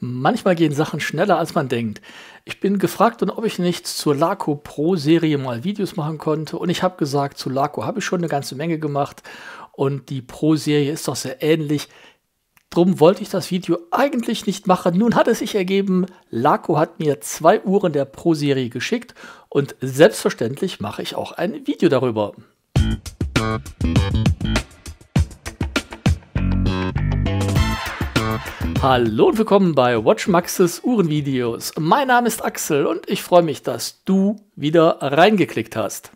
Manchmal gehen Sachen schneller, als man denkt. Ich bin gefragt ob ich nicht zur Laco Pro Serie mal Videos machen konnte und ich habe gesagt, zu Laco habe ich schon eine ganze Menge gemacht und die Pro Serie ist doch sehr ähnlich. Drum wollte ich das Video eigentlich nicht machen. Nun hat es sich ergeben, Laco hat mir zwei Uhren der Pro Serie geschickt und selbstverständlich mache ich auch ein Video darüber. Musik Hallo und willkommen bei Watchmaxes Uhrenvideos. Mein Name ist Axel und ich freue mich, dass du wieder reingeklickt hast.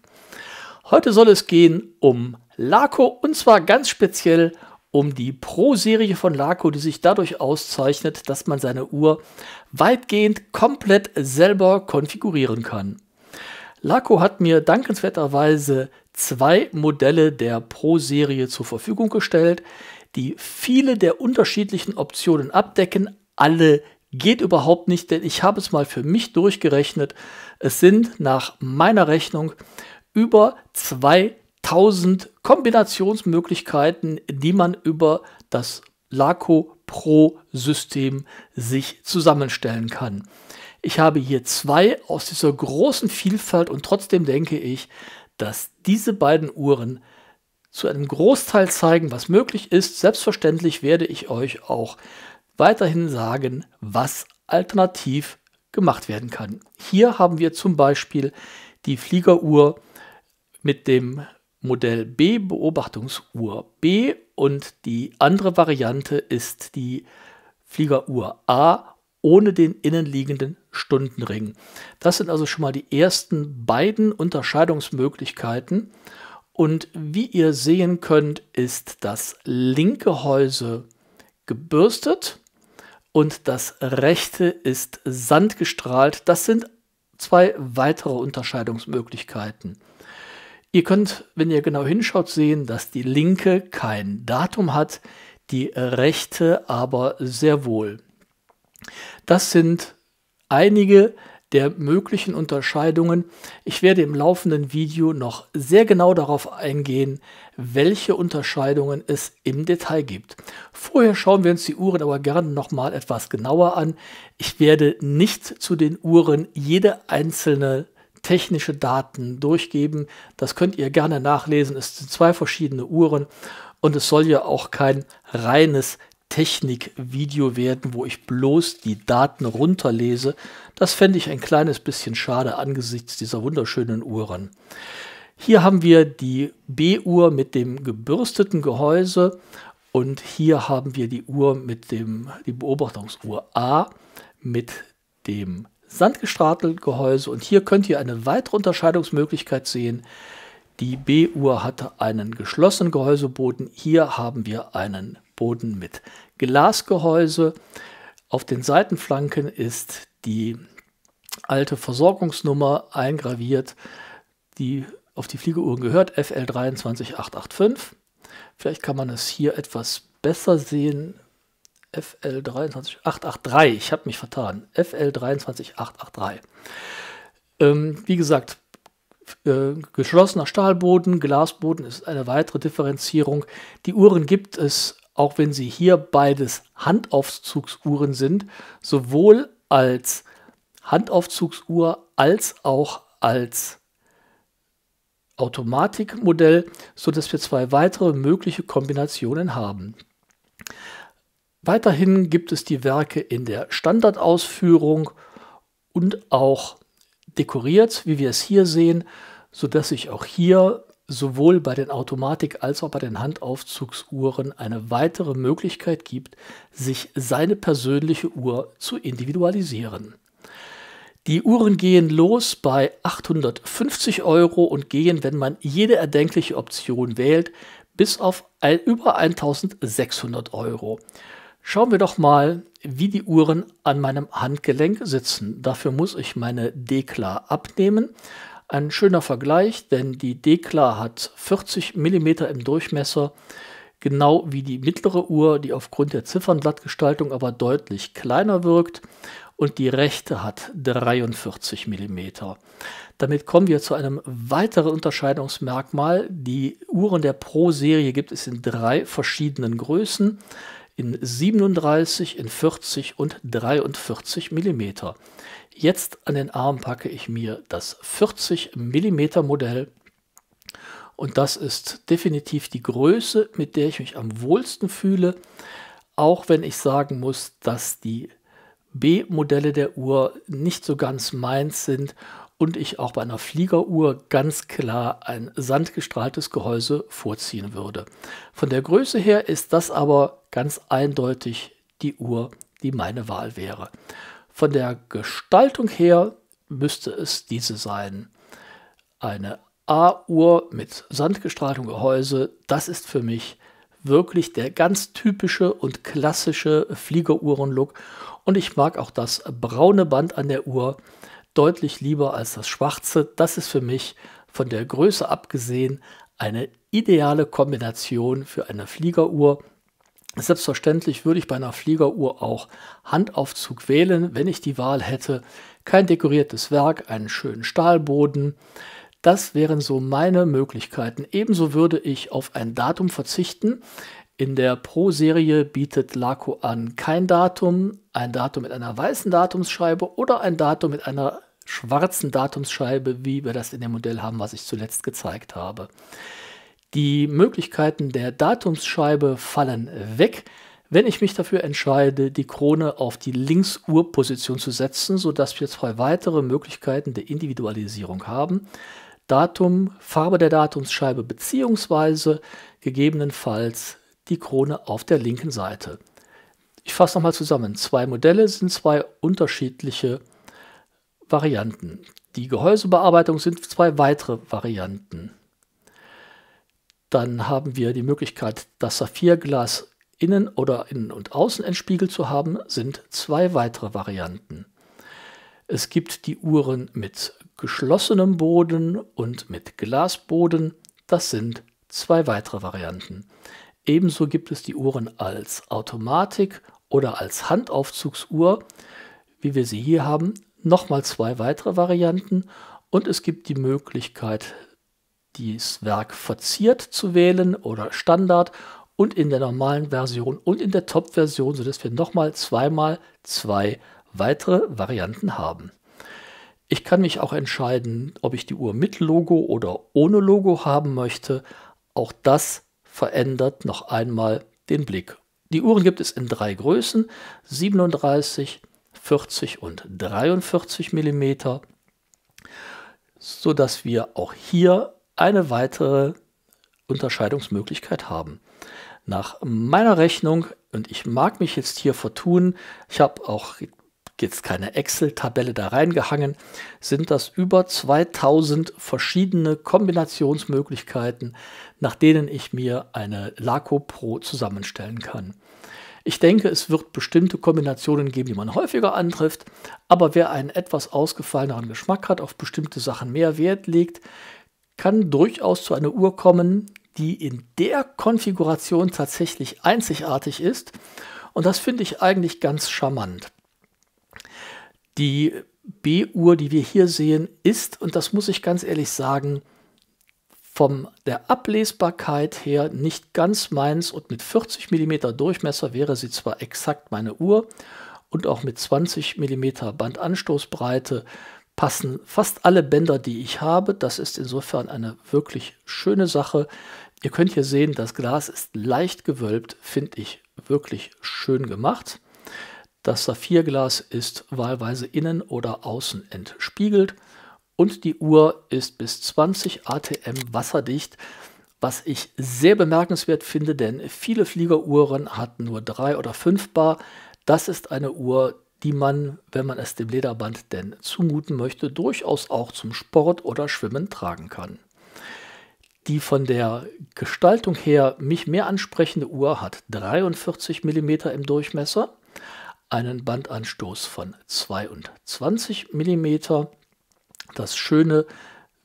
Heute soll es gehen um Laco und zwar ganz speziell um die Pro-Serie von Laco, die sich dadurch auszeichnet, dass man seine Uhr weitgehend komplett selber konfigurieren kann. Laco hat mir dankenswerterweise zwei Modelle der Pro-Serie zur Verfügung gestellt die viele der unterschiedlichen Optionen abdecken. Alle geht überhaupt nicht, denn ich habe es mal für mich durchgerechnet. Es sind nach meiner Rechnung über 2000 Kombinationsmöglichkeiten, die man über das Laco Pro System sich zusammenstellen kann. Ich habe hier zwei aus dieser großen Vielfalt und trotzdem denke ich, dass diese beiden Uhren zu einem Großteil zeigen, was möglich ist. Selbstverständlich werde ich euch auch weiterhin sagen, was alternativ gemacht werden kann. Hier haben wir zum Beispiel die Fliegeruhr mit dem Modell B, Beobachtungsuhr B und die andere Variante ist die Fliegeruhr A ohne den innenliegenden Stundenring. Das sind also schon mal die ersten beiden Unterscheidungsmöglichkeiten und wie ihr sehen könnt, ist das linke Häuse gebürstet und das rechte ist sandgestrahlt. Das sind zwei weitere Unterscheidungsmöglichkeiten. Ihr könnt, wenn ihr genau hinschaut, sehen, dass die linke kein Datum hat, die rechte aber sehr wohl. Das sind einige der möglichen Unterscheidungen. Ich werde im laufenden Video noch sehr genau darauf eingehen, welche Unterscheidungen es im Detail gibt. Vorher schauen wir uns die Uhren aber gerne noch mal etwas genauer an. Ich werde nicht zu den Uhren jede einzelne technische Daten durchgeben. Das könnt ihr gerne nachlesen. Es sind zwei verschiedene Uhren und es soll ja auch kein reines Technikvideo werden, wo ich bloß die Daten runterlese. Das fände ich ein kleines bisschen schade angesichts dieser wunderschönen Uhren. Hier haben wir die B-Uhr mit dem gebürsteten Gehäuse und hier haben wir die Uhr mit dem, die Beobachtungsuhr A mit dem sandgestrahlten Gehäuse und hier könnt ihr eine weitere Unterscheidungsmöglichkeit sehen. Die B-Uhr hatte einen geschlossenen Gehäuseboden, hier haben wir einen Dachboden mit Glasgehäuse. Auf den Seitenflanken ist die alte Versorgungsnummer eingraviert, die auf die Fliegeuhren gehört, FL23885. Vielleicht kann man es hier etwas besser sehen. FL23883, ich habe mich vertan. FL23883. Ähm, wie gesagt, äh, geschlossener Stahlboden, Glasboden ist eine weitere Differenzierung. Die Uhren gibt es auch wenn sie hier beides Handaufzugsuhren sind, sowohl als Handaufzugsuhr als auch als Automatikmodell, sodass wir zwei weitere mögliche Kombinationen haben. Weiterhin gibt es die Werke in der Standardausführung und auch dekoriert, wie wir es hier sehen, sodass ich auch hier sowohl bei den Automatik- als auch bei den Handaufzugsuhren eine weitere Möglichkeit gibt, sich seine persönliche Uhr zu individualisieren. Die Uhren gehen los bei 850 Euro und gehen, wenn man jede erdenkliche Option wählt, bis auf ein, über 1600 Euro. Schauen wir doch mal, wie die Uhren an meinem Handgelenk sitzen. Dafür muss ich meine Dekla abnehmen. Ein schöner Vergleich, denn die Dekla hat 40 mm im Durchmesser, genau wie die mittlere Uhr, die aufgrund der Ziffernblattgestaltung aber deutlich kleiner wirkt. Und die rechte hat 43 mm. Damit kommen wir zu einem weiteren Unterscheidungsmerkmal. Die Uhren der Pro-Serie gibt es in drei verschiedenen Größen in 37, in 40 und 43 mm. Jetzt an den Arm packe ich mir das 40 mm Modell und das ist definitiv die Größe, mit der ich mich am wohlsten fühle, auch wenn ich sagen muss, dass die B-Modelle der Uhr nicht so ganz meins sind und ich auch bei einer Fliegeruhr ganz klar ein sandgestrahltes Gehäuse vorziehen würde. Von der Größe her ist das aber ganz eindeutig die Uhr, die meine Wahl wäre. Von der Gestaltung her müsste es diese sein. Eine A-Uhr mit sandgestrahltem Gehäuse, das ist für mich wirklich der ganz typische und klassische Fliegeruhren-Look. Und ich mag auch das braune Band an der Uhr deutlich lieber als das schwarze. Das ist für mich von der Größe abgesehen eine ideale Kombination für eine Fliegeruhr Selbstverständlich würde ich bei einer Fliegeruhr auch Handaufzug wählen, wenn ich die Wahl hätte. Kein dekoriertes Werk, einen schönen Stahlboden. Das wären so meine Möglichkeiten. Ebenso würde ich auf ein Datum verzichten. In der Pro-Serie bietet Laco an kein Datum, ein Datum mit einer weißen Datumsscheibe oder ein Datum mit einer schwarzen Datumsscheibe, wie wir das in dem Modell haben, was ich zuletzt gezeigt habe. Die Möglichkeiten der Datumsscheibe fallen weg, wenn ich mich dafür entscheide, die Krone auf die Links-Uhr-Position zu setzen, sodass wir zwei weitere Möglichkeiten der Individualisierung haben. Datum, Farbe der Datumsscheibe beziehungsweise gegebenenfalls die Krone auf der linken Seite. Ich fasse nochmal zusammen. Zwei Modelle sind zwei unterschiedliche Varianten. Die Gehäusebearbeitung sind zwei weitere Varianten. Dann haben wir die Möglichkeit, das Saphirglas innen oder innen und außen entspiegelt zu haben, sind zwei weitere Varianten. Es gibt die Uhren mit geschlossenem Boden und mit Glasboden. Das sind zwei weitere Varianten. Ebenso gibt es die Uhren als Automatik oder als Handaufzugsuhr, wie wir sie hier haben. Nochmal zwei weitere Varianten. Und es gibt die Möglichkeit, das Werk verziert zu wählen oder Standard und in der normalen Version und in der Top-Version, sodass wir nochmal zweimal zwei weitere Varianten haben. Ich kann mich auch entscheiden, ob ich die Uhr mit Logo oder ohne Logo haben möchte. Auch das verändert noch einmal den Blick. Die Uhren gibt es in drei Größen, 37, 40 und 43 mm, sodass wir auch hier eine weitere Unterscheidungsmöglichkeit haben. Nach meiner Rechnung, und ich mag mich jetzt hier vertun, ich habe auch jetzt keine Excel-Tabelle da reingehangen, sind das über 2000 verschiedene Kombinationsmöglichkeiten, nach denen ich mir eine Laco Pro zusammenstellen kann. Ich denke, es wird bestimmte Kombinationen geben, die man häufiger antrifft, aber wer einen etwas ausgefalleneren Geschmack hat, auf bestimmte Sachen mehr Wert legt, kann durchaus zu einer Uhr kommen, die in der Konfiguration tatsächlich einzigartig ist. Und das finde ich eigentlich ganz charmant. Die B-Uhr, die wir hier sehen, ist, und das muss ich ganz ehrlich sagen, von der Ablesbarkeit her nicht ganz meins und mit 40 mm Durchmesser wäre sie zwar exakt meine Uhr und auch mit 20 mm Bandanstoßbreite passen fast alle Bänder, die ich habe. Das ist insofern eine wirklich schöne Sache. Ihr könnt hier sehen, das Glas ist leicht gewölbt, finde ich wirklich schön gemacht. Das Saphirglas ist wahlweise innen oder außen entspiegelt und die Uhr ist bis 20 ATM wasserdicht, was ich sehr bemerkenswert finde, denn viele Fliegeruhren hatten nur 3 oder 5 Bar. Das ist eine Uhr, die man, wenn man es dem Lederband denn zumuten möchte, durchaus auch zum Sport oder Schwimmen tragen kann. Die von der Gestaltung her mich mehr ansprechende Uhr hat 43 mm im Durchmesser, einen Bandanstoß von 22 mm, das schöne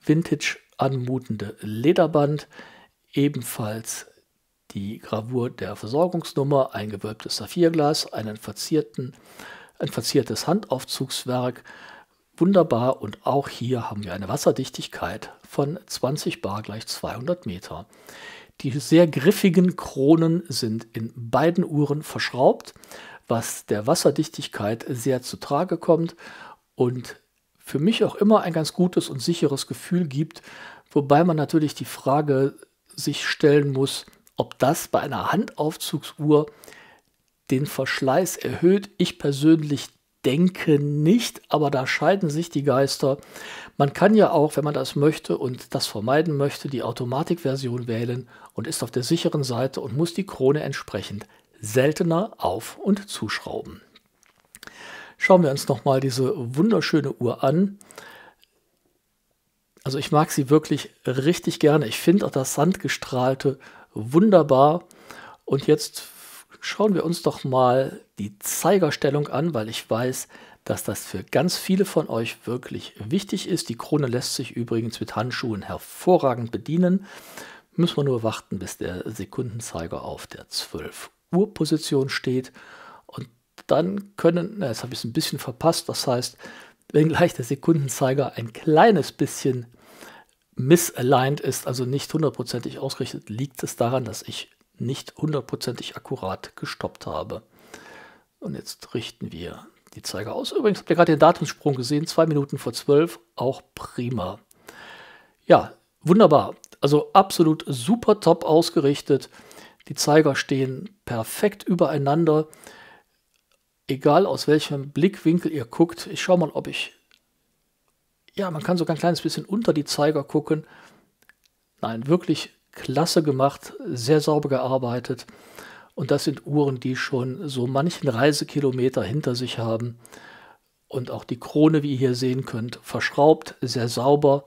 vintage anmutende Lederband, ebenfalls die Gravur der Versorgungsnummer, ein gewölbtes Saphirglas, einen verzierten ein verziertes Handaufzugswerk. Wunderbar und auch hier haben wir eine Wasserdichtigkeit von 20 bar gleich 200 Meter. Die sehr griffigen Kronen sind in beiden Uhren verschraubt, was der Wasserdichtigkeit sehr zu Trage kommt und für mich auch immer ein ganz gutes und sicheres Gefühl gibt, wobei man natürlich die Frage sich stellen muss, ob das bei einer Handaufzugsuhr den Verschleiß erhöht. Ich persönlich denke nicht, aber da scheiden sich die Geister. Man kann ja auch, wenn man das möchte und das vermeiden möchte, die Automatikversion wählen und ist auf der sicheren Seite und muss die Krone entsprechend seltener auf- und zuschrauben. Schauen wir uns nochmal diese wunderschöne Uhr an. Also ich mag sie wirklich richtig gerne. Ich finde auch das Sandgestrahlte wunderbar. Und jetzt schauen wir uns doch mal die Zeigerstellung an, weil ich weiß, dass das für ganz viele von euch wirklich wichtig ist. Die Krone lässt sich übrigens mit Handschuhen hervorragend bedienen. Müssen wir nur warten, bis der Sekundenzeiger auf der 12 Uhr Position steht. Und dann können, na, jetzt habe ich es ein bisschen verpasst, das heißt, wenn gleich der Sekundenzeiger ein kleines bisschen misaligned ist, also nicht hundertprozentig ausgerichtet, liegt es daran, dass ich nicht hundertprozentig akkurat gestoppt habe. Und jetzt richten wir die Zeiger aus. Übrigens habt ihr gerade den Datumsprung gesehen, zwei Minuten vor zwölf, auch prima. Ja, wunderbar. Also absolut super top ausgerichtet. Die Zeiger stehen perfekt übereinander. Egal aus welchem Blickwinkel ihr guckt. Ich schaue mal, ob ich... Ja, man kann sogar ein kleines bisschen unter die Zeiger gucken. Nein, wirklich klasse gemacht, sehr sauber gearbeitet. Und das sind Uhren, die schon so manchen Reisekilometer hinter sich haben. Und auch die Krone, wie ihr hier sehen könnt, verschraubt, sehr sauber.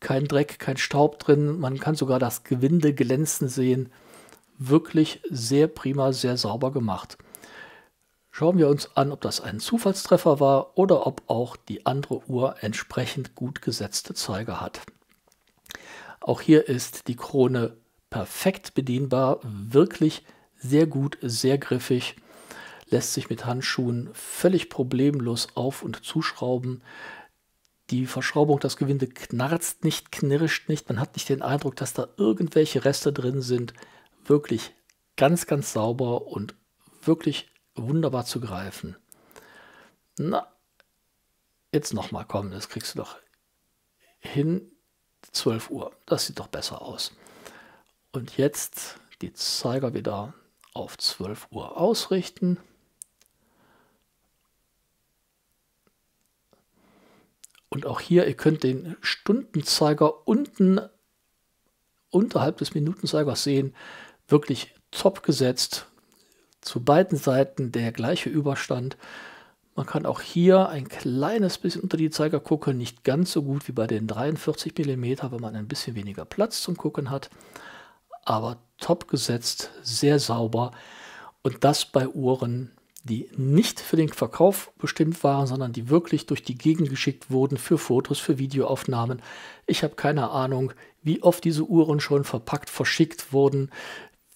Kein Dreck, kein Staub drin. Man kann sogar das Gewinde glänzen sehen. Wirklich sehr prima, sehr sauber gemacht. Schauen wir uns an, ob das ein Zufallstreffer war oder ob auch die andere Uhr entsprechend gut gesetzte Zeiger hat. Auch hier ist die Krone perfekt bedienbar, wirklich sehr gut, sehr griffig, lässt sich mit Handschuhen völlig problemlos auf- und zuschrauben. Die Verschraubung, das Gewinde knarzt nicht, knirscht nicht. Man hat nicht den Eindruck, dass da irgendwelche Reste drin sind. Wirklich ganz, ganz sauber und wirklich wunderbar zu greifen. Na, jetzt nochmal, kommen, das kriegst du doch hin. 12 Uhr. Das sieht doch besser aus. Und jetzt die Zeiger wieder auf 12 Uhr ausrichten. Und auch hier, ihr könnt den Stundenzeiger unten unterhalb des Minutenzeigers sehen, wirklich top gesetzt. Zu beiden Seiten der gleiche Überstand. Man kann auch hier ein kleines bisschen unter die Zeiger gucken, nicht ganz so gut wie bei den 43 mm, wenn man ein bisschen weniger Platz zum Gucken hat. Aber top gesetzt, sehr sauber und das bei Uhren, die nicht für den Verkauf bestimmt waren, sondern die wirklich durch die Gegend geschickt wurden für Fotos, für Videoaufnahmen. Ich habe keine Ahnung, wie oft diese Uhren schon verpackt, verschickt wurden,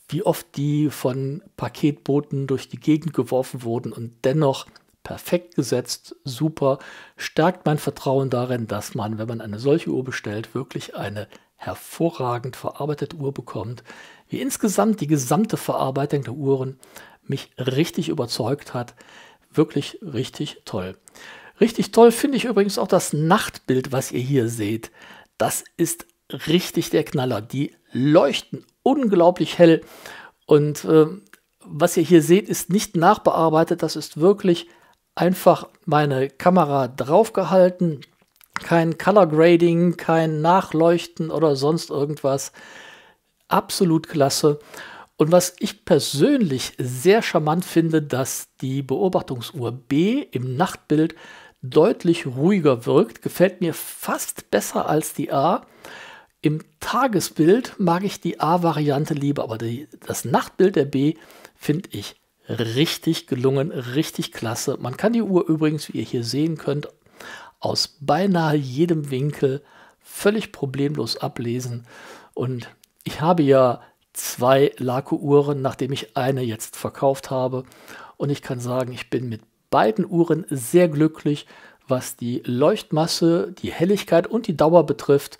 wie oft die von Paketboten durch die Gegend geworfen wurden und dennoch perfekt gesetzt, super, stärkt mein Vertrauen darin, dass man, wenn man eine solche Uhr bestellt, wirklich eine hervorragend verarbeitete Uhr bekommt, wie insgesamt die gesamte Verarbeitung der Uhren mich richtig überzeugt hat. Wirklich richtig toll. Richtig toll finde ich übrigens auch das Nachtbild, was ihr hier seht. Das ist richtig der Knaller. Die leuchten unglaublich hell und äh, was ihr hier seht, ist nicht nachbearbeitet. Das ist wirklich einfach meine Kamera draufgehalten. Kein Color Grading, kein Nachleuchten oder sonst irgendwas. Absolut klasse. Und was ich persönlich sehr charmant finde, dass die Beobachtungsuhr B im Nachtbild deutlich ruhiger wirkt. Gefällt mir fast besser als die A. Im Tagesbild mag ich die A-Variante lieber, aber die, das Nachtbild der B finde ich Richtig gelungen, richtig klasse. Man kann die Uhr übrigens, wie ihr hier sehen könnt, aus beinahe jedem Winkel völlig problemlos ablesen. Und ich habe ja zwei Laco-Uhren, nachdem ich eine jetzt verkauft habe. Und ich kann sagen, ich bin mit beiden Uhren sehr glücklich, was die Leuchtmasse, die Helligkeit und die Dauer betrifft.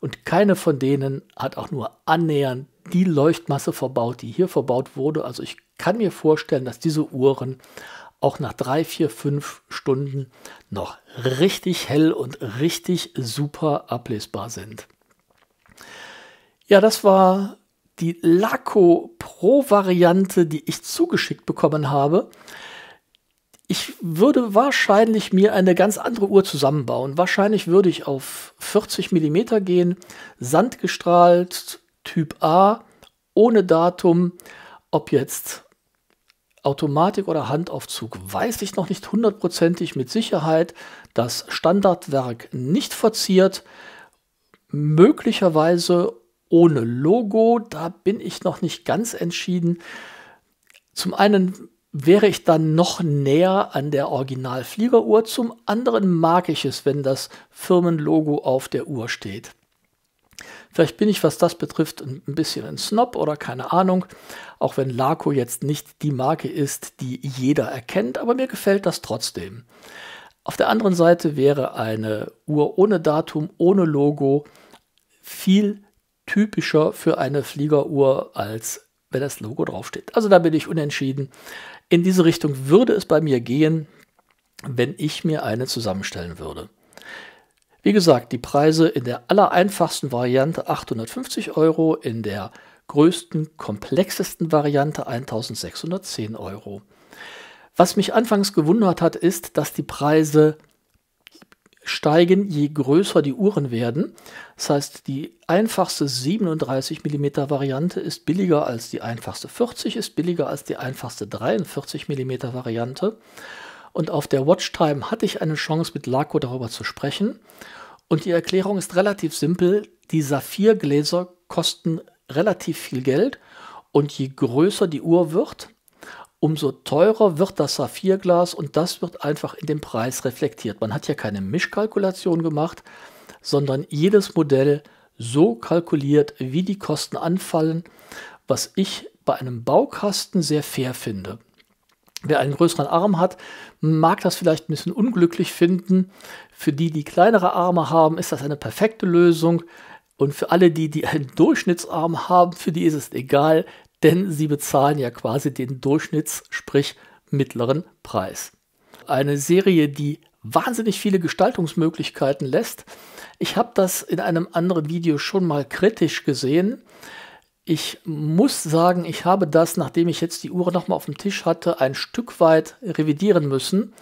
Und keine von denen hat auch nur annähernd die Leuchtmasse verbaut, die hier verbaut wurde. Also ich kann mir vorstellen, dass diese Uhren auch nach drei, vier, fünf Stunden noch richtig hell und richtig super ablesbar sind. Ja, das war die Laco Pro Variante, die ich zugeschickt bekommen habe. Ich würde wahrscheinlich mir eine ganz andere Uhr zusammenbauen. Wahrscheinlich würde ich auf 40 mm gehen, sandgestrahlt, Typ A ohne Datum, ob jetzt Automatik oder Handaufzug, weiß ich noch nicht hundertprozentig mit Sicherheit. Das Standardwerk nicht verziert, möglicherweise ohne Logo, da bin ich noch nicht ganz entschieden. Zum einen wäre ich dann noch näher an der Originalfliegeruhr, zum anderen mag ich es, wenn das Firmenlogo auf der Uhr steht. Vielleicht bin ich, was das betrifft, ein bisschen ein Snob oder keine Ahnung, auch wenn Laco jetzt nicht die Marke ist, die jeder erkennt, aber mir gefällt das trotzdem. Auf der anderen Seite wäre eine Uhr ohne Datum, ohne Logo viel typischer für eine Fliegeruhr, als wenn das Logo draufsteht. Also da bin ich unentschieden. In diese Richtung würde es bei mir gehen, wenn ich mir eine zusammenstellen würde. Wie gesagt, die Preise in der allereinfachsten Variante 850 Euro, in der größten, komplexesten Variante 1610 Euro. Was mich anfangs gewundert hat, ist, dass die Preise steigen, je größer die Uhren werden. Das heißt, die einfachste 37 mm Variante ist billiger als die einfachste 40, ist billiger als die einfachste 43 mm Variante. Und auf der Watchtime hatte ich eine Chance, mit Laco darüber zu sprechen. Und die Erklärung ist relativ simpel. Die Saphirgläser kosten relativ viel Geld. Und je größer die Uhr wird, umso teurer wird das Saphirglas und das wird einfach in dem Preis reflektiert. Man hat ja keine Mischkalkulation gemacht, sondern jedes Modell so kalkuliert, wie die Kosten anfallen, was ich bei einem Baukasten sehr fair finde. Wer einen größeren Arm hat, mag das vielleicht ein bisschen unglücklich finden. Für die, die kleinere Arme haben, ist das eine perfekte Lösung. Und für alle die, die einen Durchschnittsarm haben, für die ist es egal, denn sie bezahlen ja quasi den Durchschnitts-, sprich mittleren Preis. Eine Serie, die wahnsinnig viele Gestaltungsmöglichkeiten lässt. Ich habe das in einem anderen Video schon mal kritisch gesehen. Ich muss sagen, ich habe das, nachdem ich jetzt die Uhren nochmal auf dem Tisch hatte, ein Stück weit revidieren müssen,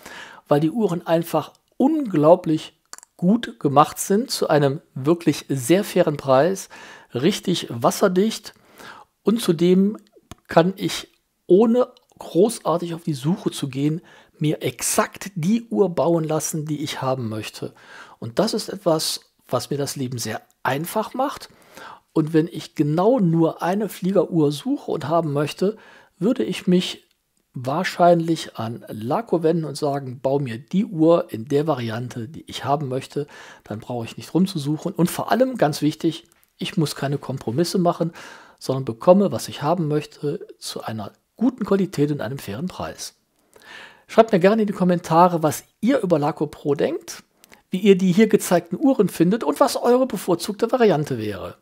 weil die Uhren einfach unglaublich gut gemacht sind, zu einem wirklich sehr fairen Preis, richtig wasserdicht und zudem kann ich ohne großartig auf die Suche zu gehen, mir exakt die Uhr bauen lassen, die ich haben möchte. Und das ist etwas, was mir das Leben sehr einfach macht und wenn ich genau nur eine Fliegeruhr suche und haben möchte, würde ich mich wahrscheinlich an Laco wenden und sagen, bau mir die Uhr in der Variante, die ich haben möchte. Dann brauche ich nicht rumzusuchen. Und vor allem, ganz wichtig, ich muss keine Kompromisse machen, sondern bekomme, was ich haben möchte, zu einer guten Qualität und einem fairen Preis. Schreibt mir gerne in die Kommentare, was ihr über Laco Pro denkt, wie ihr die hier gezeigten Uhren findet und was eure bevorzugte Variante wäre.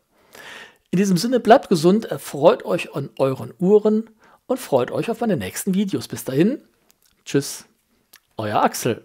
In diesem Sinne bleibt gesund, erfreut euch an euren Uhren und freut euch auf meine nächsten Videos. Bis dahin, tschüss, euer Axel.